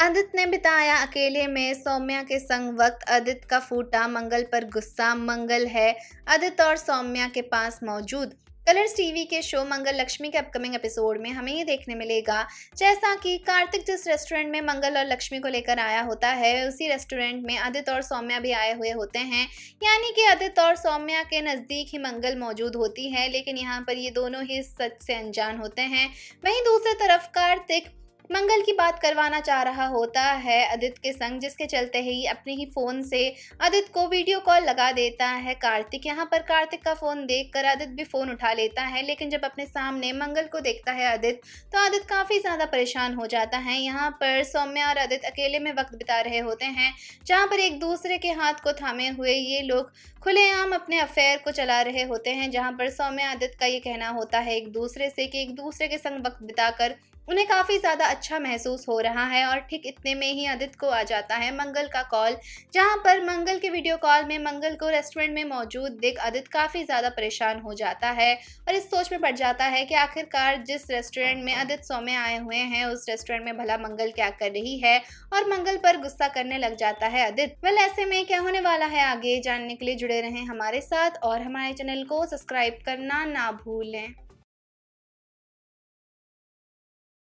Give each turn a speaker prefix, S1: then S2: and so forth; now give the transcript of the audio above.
S1: आदित्य ने बिताया अकेले में सौम्या के संग वक्त आदित्य का फूटा मंगल पर गुस्सा मंगल है आदित्य और सौम्या के पास मौजूद कलर्स टीवी के शो मंगल लक्ष्मी के अपकमिंग एपिसोड में हमें ये देखने मिलेगा जैसा कि कार्तिक जिस रेस्टोरेंट में मंगल और लक्ष्मी को लेकर आया होता है उसी रेस्टोरेंट में आदित्य और सौम्या भी आए हुए होते हैं यानी कि आदित्य और सौम्या के नज़दीक ही मंगल मौजूद होती है लेकिन यहाँ पर ये दोनों ही सच से अनजान होते हैं वहीं दूसरी तरफ कार्तिक मंगल की बात करवाना चाह रहा होता है आदित्य के संग जिसके चलते ही अपने ही फ़ोन से आदित्य को वीडियो कॉल लगा देता है कार्तिक यहाँ पर कार्तिक का फ़ोन देख कर आदित्य भी फ़ोन उठा लेता है लेकिन जब अपने सामने मंगल को देखता है आदित्य तो आदित्य काफ़ी ज़्यादा परेशान हो जाता है यहाँ पर सौम्या और आदित्य अकेले में वक्त बिता रहे होते हैं जहाँ पर एक दूसरे के हाथ को थामे हुए ये लोग खुलेआम अपने अफेयर को चला रहे होते हैं जहाँ पर सौम्या आदित्य का ये कहना होता है एक दूसरे से कि एक दूसरे के संग वक्त बिताकर उन्हें काफ़ी ज़्यादा अच्छा महसूस हो रहा है और ठीक इतने में ही आदित्य को आ जाता है मंगल का कॉल जहाँ पर मंगल के वीडियो कॉल में मंगल को रेस्टोरेंट में मौजूद देख आदित्य काफ़ी ज़्यादा परेशान हो जाता है और इस सोच में पड़ जाता है कि आखिरकार जिस रेस्टोरेंट में आदित्य सौम्य आए हुए हैं उस रेस्टोरेंट में भला मंगल क्या कर रही है और मंगल पर गुस्सा करने लग जाता है आदित्य वेल ऐसे में क्या होने वाला है आगे जानने के लिए जुड़े रहें हमारे साथ और हमारे चैनल को सब्सक्राइब करना ना भूलें